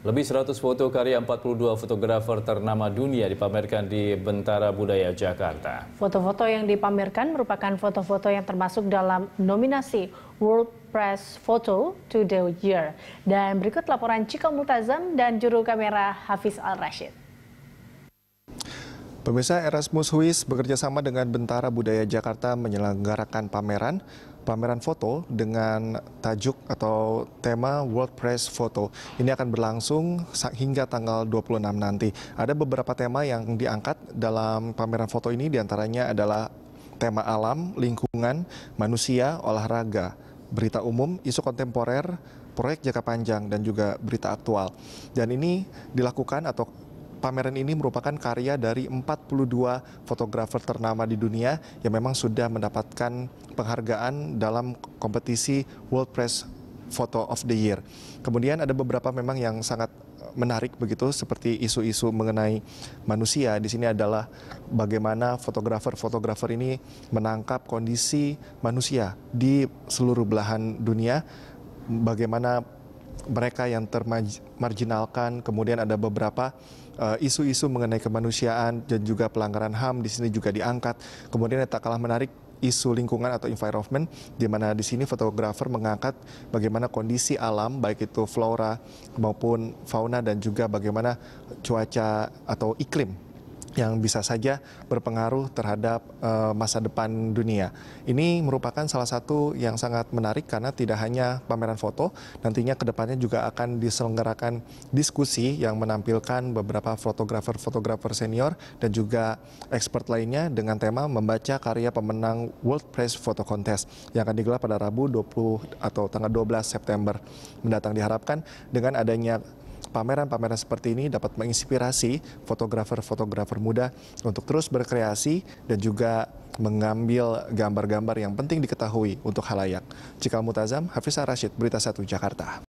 Lebih 100 foto karya 42 fotografer ternama dunia dipamerkan di Bentara Budaya Jakarta. Foto-foto yang dipamerkan merupakan foto-foto yang termasuk dalam nominasi World Press Photo to the Year. Dan berikut laporan Cika Multazam dan juru kamera Hafiz Al-Rashid. Pemirsa Erasmus Huis bekerjasama dengan Bentara Budaya Jakarta menyelenggarakan pameran pameran foto dengan tajuk atau tema WordPress Foto Photo. Ini akan berlangsung hingga tanggal 26 nanti. Ada beberapa tema yang diangkat dalam pameran foto ini diantaranya adalah tema alam, lingkungan, manusia, olahraga, berita umum, isu kontemporer, proyek jangka panjang, dan juga berita aktual. Dan ini dilakukan atau pameran ini merupakan karya dari 42 fotografer ternama di dunia yang memang sudah mendapatkan penghargaan dalam kompetisi World Press Photo of the Year. Kemudian ada beberapa memang yang sangat menarik begitu seperti isu-isu mengenai manusia di sini adalah bagaimana fotografer-fotografer ini menangkap kondisi manusia di seluruh belahan dunia bagaimana mereka yang termarginalkan, kemudian ada beberapa eh, isu-isu uh, mengenai kemanusiaan dan juga pelanggaran HAM di sini juga diangkat. Kemudian yang tak kalah menarik isu lingkungan atau environment di mana di sini fotografer mengangkat bagaimana kondisi alam baik itu flora maupun fauna dan juga bagaimana cuaca atau iklim yang bisa saja berpengaruh terhadap uh, masa depan dunia. Ini merupakan salah satu yang sangat menarik karena tidak hanya pameran foto, nantinya kedepannya juga akan diselenggarakan diskusi yang menampilkan beberapa fotografer-fotografer senior dan juga expert lainnya dengan tema membaca karya pemenang World Press Photo Contest yang akan digelar pada Rabu 20 atau tanggal 12 September mendatang diharapkan dengan adanya pameran-pameran seperti ini dapat menginspirasi fotografer-fotografer muda untuk terus berkreasi dan juga mengambil gambar-gambar yang penting diketahui untuk halayak. Cikal Mutazam, Hafiz Rashid, Berita Satu, Jakarta.